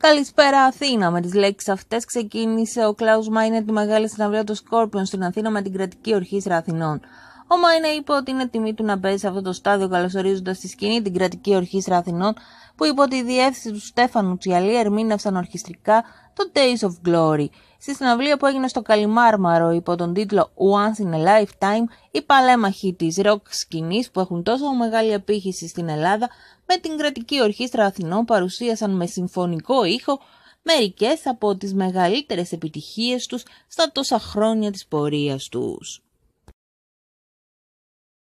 Καλησπέρα Αθήνα. Με τις λέξεις αυτές ξεκίνησε ο Κλάους Μάινερ τη μεγάλη συναυλία των Σκόρπιων στην Αθήνα με την κρατική ορχήστρα Αθηνών. Ο Μάινα είπε ότι είναι τιμή του να παίζει σε αυτό το στάδιο καλωσορίζοντας στη σκηνή την κρατική ορχήστρα Αθηνών που υπό τη διεύθυνση του Στέφανου Τσιαλή ερμήνευσαν ορχιστρικά το Days of Glory. Στη συναυλία που έγινε στο Καλιμάρμαρο υπό τον τίτλο Once in a Lifetime, οι παλέμαχοι της ροκ σκηνής που έχουν τόσο μεγάλη απήχηση στην Ελλάδα με την κρατική ορχήστρα Αθηνών παρουσίασαν με συμφωνικό ήχο μερικές από τις μεγαλύτερες επιτυχίες τους στα τόσα χρόνια της πορείας τους.